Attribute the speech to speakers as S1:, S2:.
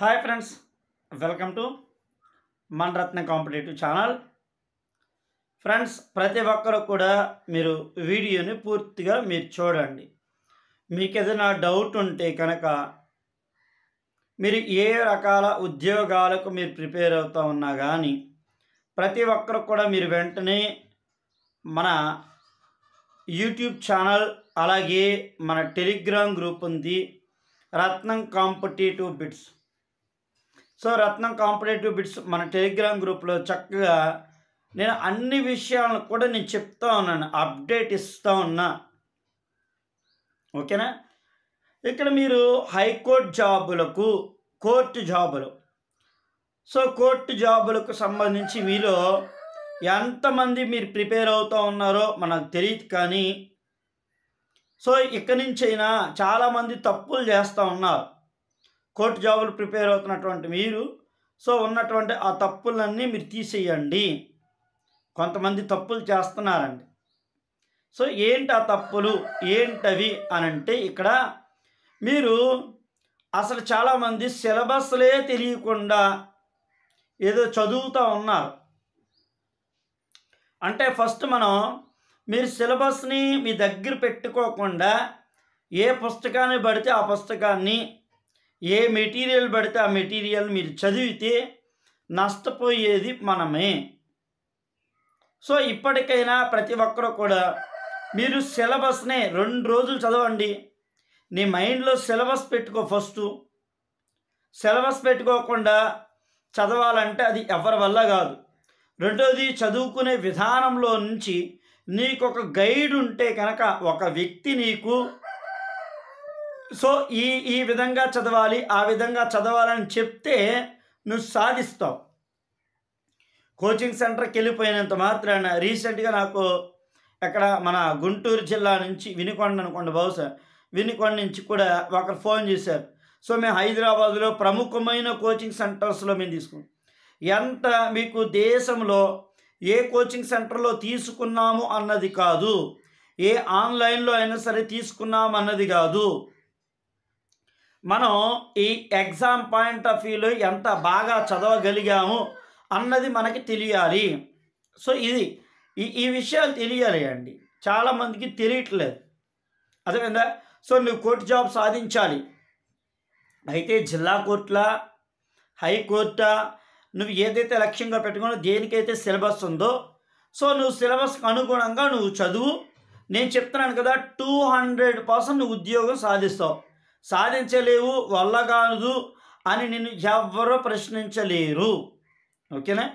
S1: hi friends welcome to Manaratna competitive channel friends ప్రతి ఒక్కరు కూడా మీరు వీడియోని పూర్తిగా మీరు చూడండి మీకు ఏదైనా డౌట్ ఉంటే కనుక మీరు ఏ రకాల ఉద్యోగాలకు మీరు ప్రిపేర్ అవుతూ ఉన్నా కానీ ప్రతి ఒక్కరు కూడా మీరు వెంటనే మన యూట్యూబ్ ఛానల్ అలాగే మన టెలిగ్రామ్ గ్రూప్ ఉంది Ratnam competitive bits so Ratnam competitive bits మన టెలిగ్రామ్ గ్రూప్లో చక్కగా నేను అన్ని విషయాలను కూడా నేను చెప్తా ఉన్నాను అప్డేట్ ఇస్తూ ఉన్నా ఓకేనా ఇక్కడ మీరు హైకోర్టు జాబులకు కోర్టు జాబులు సో కోర్టు జాబులకు సంబంధించి మీలో ఎంతమంది మీరు ప్రిపేర్ అవుతూ ఉన్నారో మనకు తెలియదు కానీ సో ఇక్కడి నుంచైనా చాలామంది తప్పులు చేస్తూ ఉన్నారు కోర్టు జాబులు ప్రిపేర్ అవుతున్నటువంటి మీరు సో ఉన్నటువంటి ఆ తప్పులన్నీ మీరు తీసేయండి కొంతమంది తప్పులు చేస్తున్నారండి సో ఏంటి ఆ తప్పులు ఏంటవి అని అంటే ఇక్కడ మీరు అసలు చాలామంది సిలబస్లే తెలియకుండా ఏదో చదువుతూ ఉన్నారు అంటే ఫస్ట్ మనం మీరు సిలబస్ని మీ దగ్గర పెట్టుకోకుండా ఏ పుస్తకాన్ని పడితే ఆ పుస్తకాన్ని ఏ మెటీరియల్ పడితే ఆ మెటీరియల్ మీరు చదివితే నష్టపోయేది మనమే సో ఇప్పటికైనా ప్రతి ఒక్కరు కూడా మీరు సిలబస్నే రెండు రోజులు చదవండి నీ మైండ్లో సిలబస్ పెట్టుకో ఫస్ట్ సిలబస్ పెట్టుకోకుండా చదవాలంటే అది ఎవరి వల్ల కాదు రెండోది చదువుకునే విధానంలో నుంచి నీకు ఒక గైడ్ ఉంటే కనుక ఒక వ్యక్తి నీకు సో ఈ ఈ విధంగా చదవాలి ఆ విధంగా చదవాలని చెప్తే నువ్వు సాధిస్తావు కోచింగ్ సెంటర్కి వెళ్ళిపోయినంత మాత్రాన రీసెంట్గా నాకు ఎక్కడ మన గుంటూరు జిల్లా నుంచి వినికొండ అనుకోండి బహుశా వినికొండ నుంచి కూడా ఒకరు ఫోన్ చేశారు సో మేము హైదరాబాద్లో ప్రముఖమైన కోచింగ్ సెంటర్స్లో మేము తీసుకున్నాం ఎంత మీకు దేశంలో ఏ కోచింగ్ సెంటర్లో తీసుకున్నాము అన్నది కాదు ఏ ఆన్లైన్లో అయినా సరే తీసుకున్నాము అన్నది కాదు మనం ఈ ఎగ్జామ్ పాయింట్ ఆఫ్ వ్యూలో ఎంత బాగా చదవగలిగాము అన్నది మనకి తెలియాలి సో ఇది ఈ ఈ విషయాలు తెలియాలి అండి చాలామందికి తెలియట్లేదు అదేవిధంగా సో నువ్వు కోర్టు జాబ్ సాధించాలి అయితే జిల్లా కోర్టుల హైకోర్టా నువ్వు ఏదైతే లక్ష్యంగా పెట్టుకున్నా దేనికైతే సిలబస్ ఉందో సో నువ్వు సిలబస్కి అనుగుణంగా నువ్వు చదువు నేను చెప్తున్నాను కదా టూ హండ్రెడ్ పర్సెంట్ ఉద్యోగం సాధిస్తావు సాధించలేవు వల్ల కాదు అని నిన్ను ఎవరో ప్రశ్నించలేరు ఓకేనా